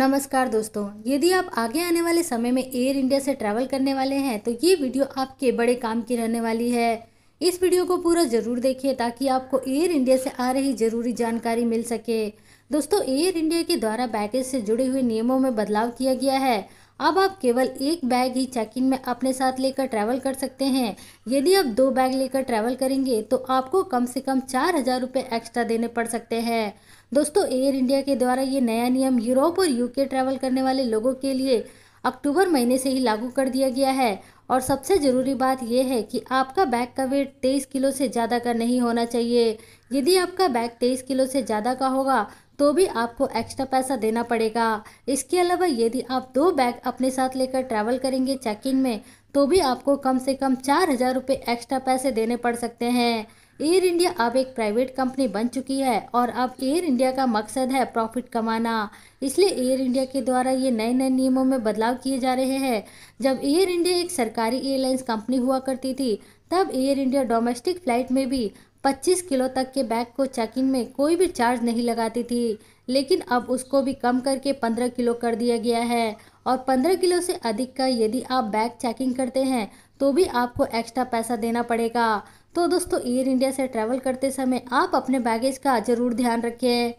नमस्कार दोस्तों यदि आप आगे आने वाले समय में एयर इंडिया से ट्रैवल करने वाले हैं तो ये वीडियो आपके बड़े काम की रहने वाली है इस वीडियो को पूरा ज़रूर देखिए ताकि आपको एयर इंडिया से आ रही ज़रूरी जानकारी मिल सके दोस्तों एयर इंडिया के द्वारा बैगेज से जुड़े हुए नियमों में बदलाव किया गया है अब आप केवल एक बैग ही चेक इन में अपने साथ लेकर ट्रैवल कर सकते हैं यदि आप दो बैग लेकर ट्रैवल करेंगे तो आपको कम से कम चार हज़ार रुपये एक्स्ट्रा देने पड़ सकते हैं दोस्तों एयर इंडिया के द्वारा ये नया नियम यूरोप और यूके ट्रैवल करने वाले लोगों के लिए अक्टूबर महीने से ही लागू कर दिया गया है और सबसे ज़रूरी बात यह है कि आपका बैग का वेट तेईस किलो से ज़्यादा का नहीं होना चाहिए यदि आपका बैग तेईस किलो से ज़्यादा का होगा तो भी आपको एक्स्ट्रा पैसा देना पड़ेगा इसके अलावा यदि आप दो बैग अपने साथ लेकर ट्रैवल करेंगे चेक इन में तो भी आपको कम से कम चार हज़ार रुपये एक्स्ट्रा पैसे देने पड़ सकते हैं एयर इंडिया अब एक प्राइवेट कंपनी बन चुकी है और अब एयर इंडिया का मकसद है प्रॉफिट कमाना इसलिए एयर इंडिया के द्वारा ये नए नए नियमों में बदलाव किए जा रहे हैं जब एयर इंडिया एक सरकारी एयरलाइंस कंपनी हुआ करती थी तब एयर इंडिया डोमेस्टिक फ्लाइट में भी 25 किलो तक के बैग को चेक इन में कोई भी चार्ज नहीं लगाती थी लेकिन अब उसको भी कम करके 15 किलो कर दिया गया है और 15 किलो से अधिक का यदि आप बैग चेकिंग करते हैं तो भी आपको एक्स्ट्रा पैसा देना पड़ेगा तो दोस्तों एयर इंडिया से ट्रैवल करते समय आप अपने बैगेज का ज़रूर ध्यान रखें